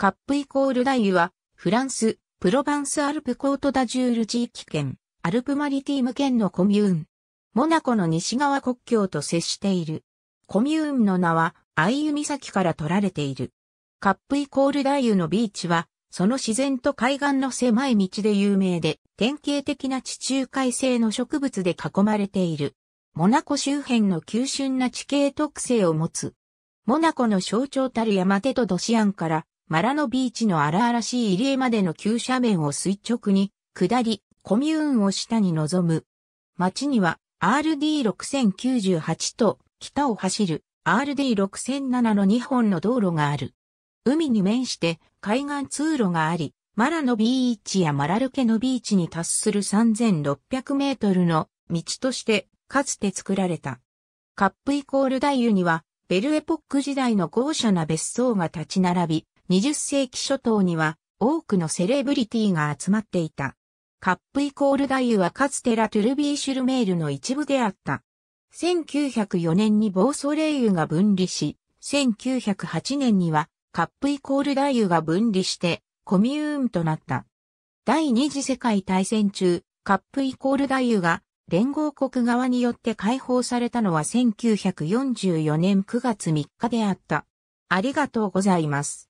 カップイコール大湯は、フランス、プロバンスアルプコートダジュール地域圏、アルプマリティム圏のコミューン。モナコの西側国境と接している。コミューンの名は、アイユ岬から取られている。カップイコール大湯のビーチは、その自然と海岸の狭い道で有名で、典型的な地中海性の植物で囲まれている。モナコ周辺の急峻な地形特性を持つ。モナコの象徴たる山手とドシアンからマラノビーチの荒々しい入江までの急斜面を垂直に、下り、コミューンを下に望む。町には RD6098 と北を走る RD6007 の2本の道路がある。海に面して海岸通路があり、マラノビーチやマラルケのビーチに達する3600メートルの道としてかつて作られた。カップイコール大湯にはベルエポック時代の豪奢な別荘が立ち並び、20世紀初頭には多くのセレブリティが集まっていた。カップイコールダイユはかつてラ・トゥルビーシュルメールの一部であった。1904年にボーソレイユが分離し、1908年にはカップイコールダイユが分離してコミューンとなった。第二次世界大戦中、カップイコールダイユが連合国側によって解放されたのは1944年9月3日であった。ありがとうございます。